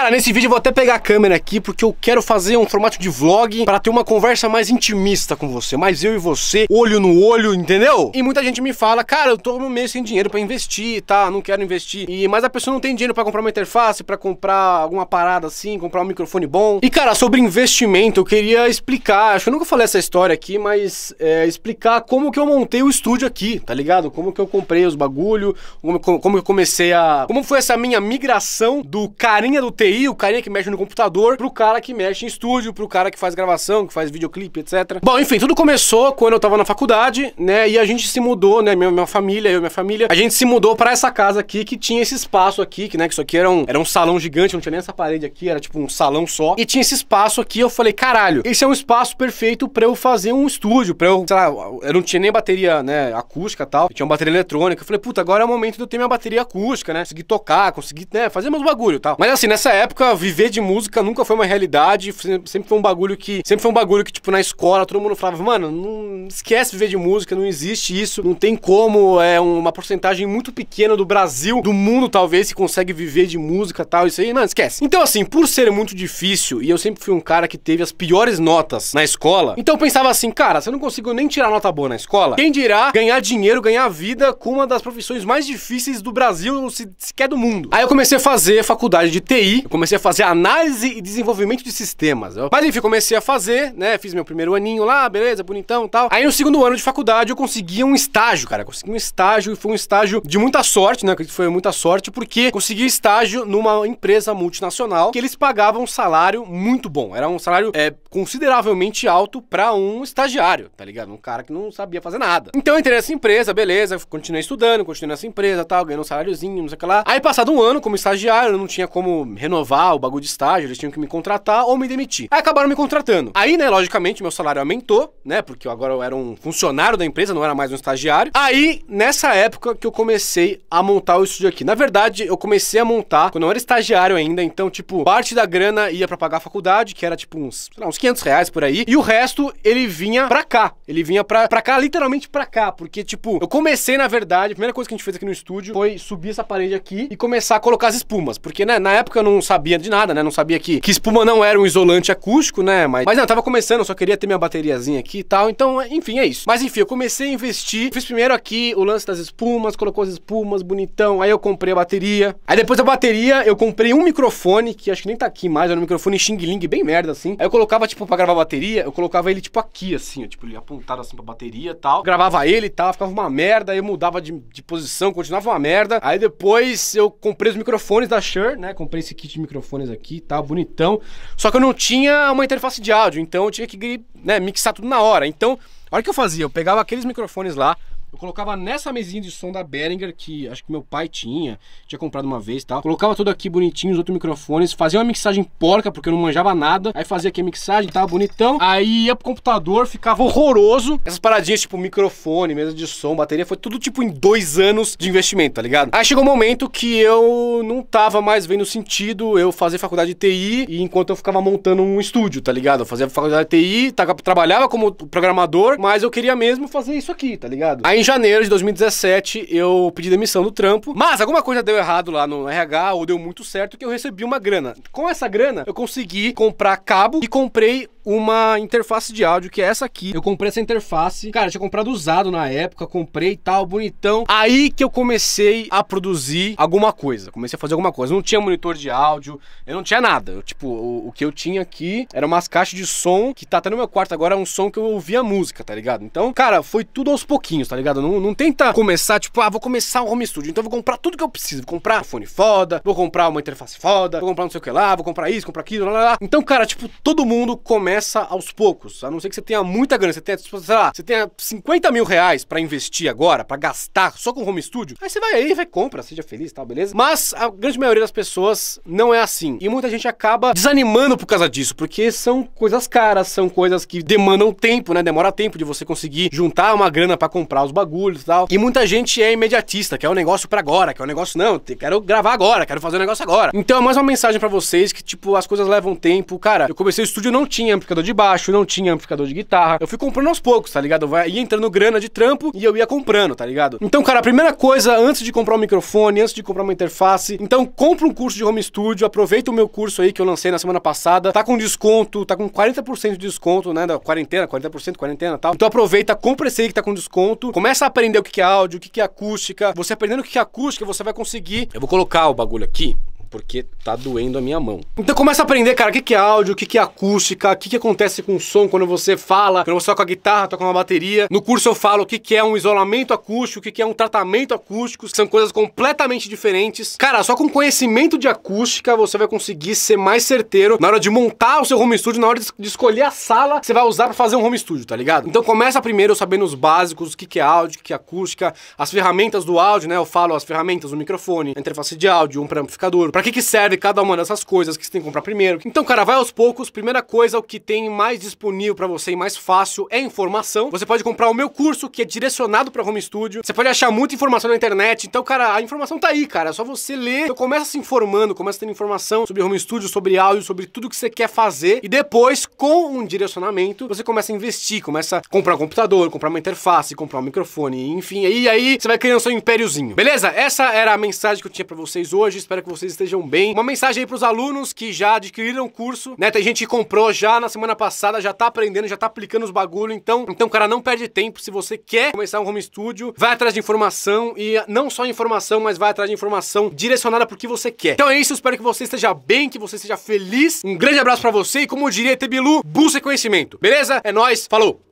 Cara, nesse vídeo eu vou até pegar a câmera aqui porque eu quero fazer um formato de vlog para ter uma conversa mais intimista com você, mais eu e você, olho no olho, entendeu? E muita gente me fala, cara, eu tô meio mês sem dinheiro para investir, tá? Não quero investir. E mas a pessoa não tem dinheiro para comprar uma interface, para comprar alguma parada assim, comprar um microfone bom. E cara, sobre investimento, eu queria explicar, acho que eu nunca falei essa história aqui, mas é, explicar como que eu montei o estúdio aqui, tá ligado? Como que eu comprei os bagulho, como, como eu comecei a, como foi essa minha migração do carinha do TI TI, o carinha que mexe no computador, pro cara que mexe em estúdio, pro cara que faz gravação, que faz videoclipe, etc. Bom, enfim, tudo começou quando eu tava na faculdade, né? E a gente se mudou, né? Minha, minha família, eu e minha família, a gente se mudou para essa casa aqui que tinha esse espaço aqui, que, né? Que isso aqui era um, era um salão gigante, não tinha nem essa parede aqui, era tipo um salão só. E tinha esse espaço aqui, eu falei, caralho, esse é um espaço perfeito para eu fazer um estúdio, pra eu, sei lá, eu não tinha nem bateria, né, acústica e tal, tinha uma bateria eletrônica. Eu falei, puta, agora é o momento de eu ter minha bateria acústica, né? Conseguir tocar, conseguir, né, fazer meus bagulho e tal. Mas assim, nessa época, viver de música nunca foi uma realidade, sempre foi um bagulho que, sempre foi um bagulho que, tipo, na escola todo mundo falava, mano, não esquece viver de música, não existe isso, não tem como, é uma porcentagem muito pequena do Brasil, do mundo talvez, que consegue viver de música tal, isso aí, mano, esquece. Então, assim, por ser muito difícil, e eu sempre fui um cara que teve as piores notas na escola, então eu pensava assim, cara, se eu não consigo nem tirar nota boa na escola, quem dirá ganhar dinheiro, ganhar vida com uma das profissões mais difíceis do Brasil, se sequer do mundo. Aí eu comecei a fazer faculdade de TI, eu comecei a fazer análise e desenvolvimento de sistemas. Mas enfim, comecei a fazer, né? Fiz meu primeiro aninho lá, beleza, bonitão e tal. Aí no segundo ano de faculdade eu consegui um estágio, cara. Consegui um estágio e foi um estágio de muita sorte, né? Foi muita sorte porque consegui estágio numa empresa multinacional que eles pagavam um salário muito bom. Era um salário é, consideravelmente alto para um estagiário, tá ligado? Um cara que não sabia fazer nada. Então eu entrei nessa empresa, beleza, continuei estudando, continuei nessa empresa tal, ganhei um saláriozinho, não sei o que lá. Aí passado um ano como estagiário, eu não tinha como renovar renovar o bagulho de estágio, eles tinham que me contratar ou me demitir. Aí acabaram me contratando. Aí, né, logicamente, meu salário aumentou, né? Porque eu agora eu era um funcionário da empresa, não era mais um estagiário. Aí, nessa época que eu comecei a montar o estúdio aqui. Na verdade, eu comecei a montar quando eu era estagiário ainda, então, tipo, parte da grana ia para pagar a faculdade, que era tipo uns, lá, uns 500 reais por aí, e o resto ele vinha pra cá. Ele vinha pra, pra cá, literalmente pra cá, porque, tipo, eu comecei, na verdade, a primeira coisa que a gente fez aqui no estúdio foi subir essa parede aqui e começar a colocar as espumas, porque, né, na época eu não sabia de nada, né? Não sabia que, que espuma não era um isolante acústico, né? Mas, mas não, tava começando, só queria ter minha bateriazinha aqui e tal. Então, é, enfim, é isso. Mas enfim, eu comecei a investir. Fiz primeiro aqui o lance das espumas, colocou as espumas, bonitão. Aí eu comprei a bateria. Aí depois da bateria, eu comprei um microfone, que acho que nem tá aqui mais, era um microfone Xing Ling, bem merda assim. Aí eu colocava, tipo, pra gravar a bateria, eu colocava ele, tipo, aqui, assim, ó, tipo, ele apontado assim pra bateria e tal. Gravava ele e tal, ficava uma merda. Aí eu mudava de, de posição, continuava uma merda. Aí depois eu comprei os microfones da Shure, né? Comprei esse kit kit de microfones aqui, tá bonitão. Só que eu não tinha uma interface de áudio, então eu tinha que né, mixar tudo na hora. Então, olha o que eu fazia, eu pegava aqueles microfones lá, eu colocava nessa mesinha de som da Behringer, que acho que meu pai tinha, tinha comprado uma vez e tal. Colocava tudo aqui bonitinho, os outros microfones, fazia uma mixagem porca, porque eu não manjava nada. Aí fazia aqui a mixagem, tava bonitão. Aí ia pro computador, ficava horroroso. Essas paradinhas, tipo microfone, mesa de som, bateria, foi tudo tipo em dois anos de investimento, tá ligado? Aí chegou um momento que eu não tava mais vendo sentido eu fazer faculdade de TI e enquanto eu ficava montando um estúdio, tá ligado? Eu fazia faculdade de TI, trabalhava como programador, mas eu queria mesmo fazer isso aqui, tá ligado? Aí em janeiro de 2017, eu pedi demissão do trampo, mas alguma coisa deu errado lá no RH ou deu muito certo que eu recebi uma grana. Com essa grana, eu consegui comprar cabo e comprei uma interface de áudio, que é essa aqui. Eu comprei essa interface, cara, tinha comprado usado na época, comprei e tal, bonitão. Aí que eu comecei a produzir alguma coisa, comecei a fazer alguma coisa. Eu não tinha monitor de áudio, eu não tinha nada. Eu, tipo, o, o, que eu tinha aqui era umas caixas de som, que tá até no meu quarto agora, é um som que eu ouvia música, tá ligado? Então, cara, foi tudo aos pouquinhos, tá ligado? Não, não tenta começar, tipo, ah, vou começar um home studio, então vou comprar tudo que eu preciso. Vou comprar um fone foda, vou comprar uma interface foda, vou comprar não sei o que lá, vou comprar isso, comprar aquilo, lá, lá, lá. Então, cara, tipo, todo mundo começa começa aos poucos, a não ser que você tenha muita grana, você tenha, tipo, sei lá, você tenha 50 mil reais pra investir agora, pra gastar só com home studio, aí você vai aí, vai, compra, seja feliz e tal, beleza? Mas a grande maioria das pessoas não é assim. E muita gente acaba desanimando por causa disso, porque são coisas caras, são coisas que demandam tempo, né? Demora tempo de você conseguir juntar uma grana para comprar os bagulhos e tal. E muita gente é imediatista, quer o um negócio para agora, quer o um negócio não, quero gravar agora, quero fazer o um negócio agora. Então é mais uma mensagem para vocês que, tipo, as coisas levam tempo. Cara, eu comecei o estúdio, não tinha amplificador de baixo, não tinha amplificador de guitarra. Eu fui comprando aos poucos, tá ligado? Vai, ia entrando grana de trampo e eu ia comprando, tá ligado? Então, cara, a primeira coisa, antes de comprar um microfone, antes de comprar uma interface, então compra um curso de home studio, aproveita o meu curso aí que eu lancei na semana passada, tá com desconto, tá com 40% de desconto, né, da quarentena, 40%, quarentena e tal. Então aproveita, compra esse aí que tá com desconto, começa a aprender o que é áudio, o que é acústica. Você aprendendo o que é acústica, você vai conseguir... Eu vou colocar o bagulho aqui, porque tá doendo a minha mão. Então começa a aprender, cara, o que, que é áudio, o que, que é acústica, o que, que acontece com o som quando você fala, quando você toca a guitarra, toca uma bateria. No curso eu falo o que, que é um isolamento acústico, o que, que é um tratamento acústico, que são coisas completamente diferentes. Cara, só com conhecimento de acústica você vai conseguir ser mais certeiro na hora de montar o seu home studio, na hora de escolher a sala que você vai usar para fazer um home studio, tá ligado? Então começa primeiro sabendo os básicos, o que, que é áudio, o que é acústica, as ferramentas do áudio, né? Eu falo as ferramentas, o microfone, a interface de áudio, um pré-amplificador, para que, que serve cada uma dessas coisas que você tem que comprar primeiro? Então, cara, vai aos poucos. Primeira coisa, o que tem mais disponível para você e mais fácil é informação. Você pode comprar o meu curso, que é direcionado para home studio. Você pode achar muita informação na internet. Então, cara, a informação tá aí, cara. É só você ler. Então, começa se informando, começa tendo informação sobre home studio, sobre áudio, sobre tudo que você quer fazer. E depois, com um direcionamento, você começa a investir, começa a comprar um computador, comprar uma interface, comprar um microfone, enfim. E aí você vai criando seu impériozinho. Beleza? Essa era a mensagem que eu tinha para vocês hoje. Espero que vocês estejam estejam bem. Uma mensagem aí pros alunos que já adquiriram o curso, né? Tem gente que comprou já na semana passada, já tá aprendendo, já tá aplicando os bagulho. Então, então, cara, não perde tempo. Se você quer começar um home studio, vai atrás de informação e eh, não só informação, mas vai atrás de informação direcionada pro que você quer. Então é isso, espero que você esteja bem, que você seja feliz. Um grande abraço para você e como diria Tebilu, busca conhecimento. Beleza? É nós. Falou.